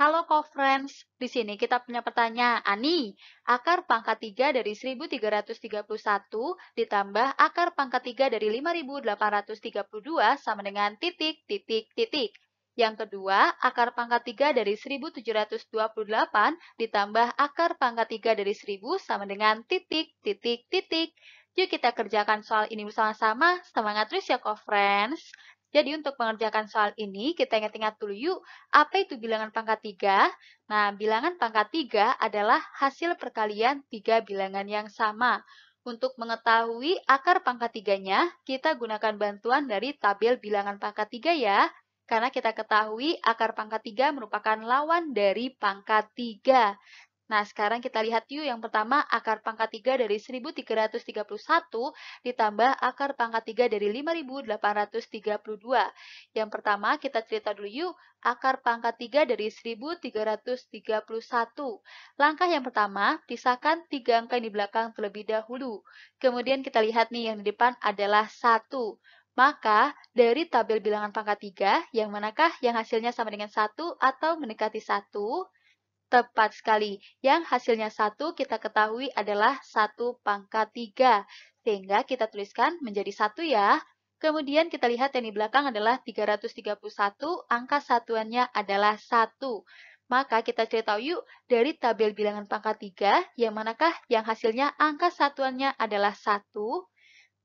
Halo co-friends, di sini kita punya pertanyaan Ani, Akar pangkat 3 dari 1331 ditambah akar pangkat 3 dari 5832 sama dengan titik, titik, titik. Yang kedua, akar pangkat 3 dari 1728 ditambah akar pangkat 3 dari 1000 sama dengan titik, titik, titik. Yuk kita kerjakan soal ini bersama-sama. Semangat terus ya co-friends. Jadi untuk mengerjakan soal ini, kita ingat-ingat dulu yuk, apa itu bilangan pangkat 3? Nah, bilangan pangkat 3 adalah hasil perkalian tiga bilangan yang sama. Untuk mengetahui akar pangkat 3-nya, kita gunakan bantuan dari tabel bilangan pangkat 3 ya. Karena kita ketahui akar pangkat 3 merupakan lawan dari pangkat 3. Nah, sekarang kita lihat yuk yang pertama akar pangkat 3 dari 1331 ditambah akar pangkat 3 dari 5832. Yang pertama kita cerita dulu yuk akar pangkat 3 dari 1331. Langkah yang pertama, pisahkan 3 angka yang di belakang terlebih dahulu. Kemudian kita lihat nih yang di depan adalah 1. Maka dari tabel bilangan pangkat 3, yang manakah yang hasilnya sama dengan 1 atau mendekati 1? Tepat sekali. Yang hasilnya satu kita ketahui adalah satu pangkat 3. Sehingga kita tuliskan menjadi satu ya. Kemudian kita lihat yang di belakang adalah 331, angka satuannya adalah satu. Maka kita cari yuk dari tabel bilangan pangkat 3, yang manakah yang hasilnya angka satuannya adalah satu?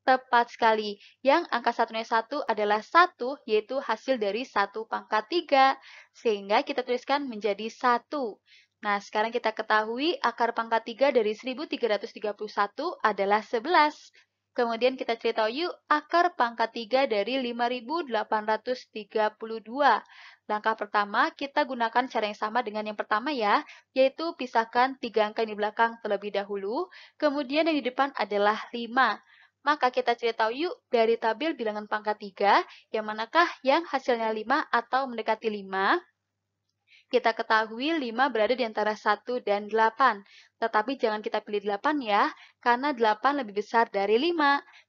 Tepat sekali. Yang angka satunya satu adalah satu yaitu hasil dari satu pangkat tiga Sehingga kita tuliskan menjadi satu. Nah, sekarang kita ketahui akar pangkat tiga dari 1331 adalah 11. Kemudian kita cerita yuk akar pangkat tiga dari 5832. Langkah pertama, kita gunakan cara yang sama dengan yang pertama ya, yaitu pisahkan tiga angka yang di belakang terlebih dahulu, kemudian yang di depan adalah 5. Maka kita cari tahu yuk dari tabel bilangan pangkat 3, yang manakah yang hasilnya 5 atau mendekati 5? Kita ketahui 5 berada di antara 1 dan 8. Tetapi jangan kita pilih 8 ya, karena 8 lebih besar dari 5.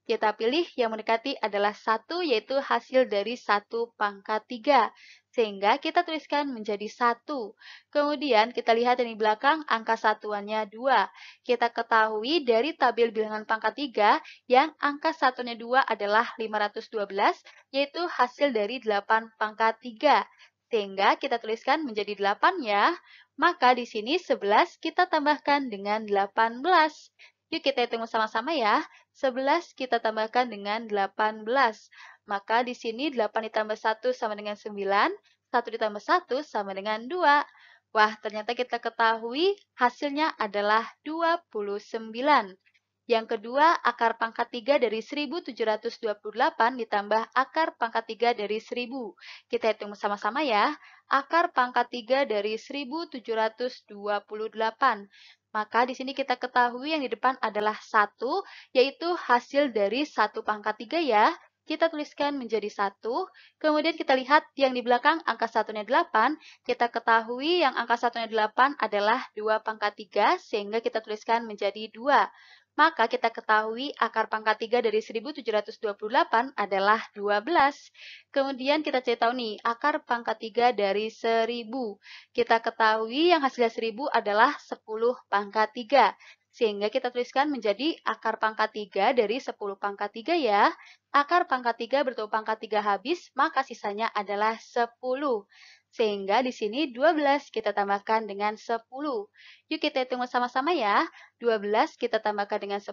Kita pilih yang mendekati adalah 1, yaitu hasil dari 1 pangkat 3 sehingga kita tuliskan menjadi satu. Kemudian kita lihat yang di belakang angka satuannya dua. Kita ketahui dari tabel bilangan pangkat 3 yang angka satunya dua adalah 512 yaitu hasil dari 8 pangkat 3. Sehingga kita tuliskan menjadi 8 ya. Maka di sini 11 kita tambahkan dengan 18. Yuk kita hitung sama-sama ya. 11 kita tambahkan dengan 18. Maka di sini 8 ditambah 1 sama dengan 9, 1 ditambah 1 sama dengan 2. Wah, ternyata kita ketahui hasilnya adalah 29. Yang kedua, akar pangkat 3 dari 1728 ditambah akar pangkat 3 dari 1000. Kita hitung sama-sama ya. Akar pangkat 3 dari 1728. Maka di sini kita ketahui yang di depan adalah 1, yaitu hasil dari 1 pangkat 3 ya kita tuliskan menjadi 1. Kemudian kita lihat yang di belakang angka satunya 8. Kita ketahui yang angka satunya 8 adalah 2 pangkat 3, sehingga kita tuliskan menjadi 2. Maka kita ketahui akar pangkat 3 dari 1728 adalah 12. Kemudian kita cari tahu nih, akar pangkat 3 dari 1000. Kita ketahui yang hasilnya 1000 adalah 10 pangkat 3. Sehingga kita tuliskan menjadi akar pangkat 3 dari 10 pangkat 3 ya. Akar pangkat 3 bertemu pangkat 3 habis, maka sisanya adalah 10. Sehingga di sini 12 kita tambahkan dengan 10. Yuk kita hitung sama-sama ya. 12 kita tambahkan dengan 10.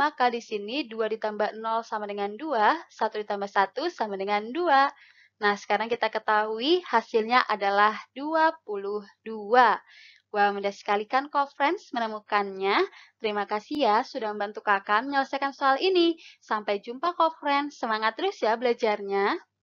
Maka di sini 2 ditambah 0 sama dengan 2. 1 ditambah 1 sama dengan 2. Nah, sekarang kita ketahui hasilnya adalah 22. Wah, wow, mudah sekali kan kok friends menemukannya. Terima kasih ya sudah membantu kakak menyelesaikan soal ini. Sampai jumpa kok friends. Semangat terus ya belajarnya.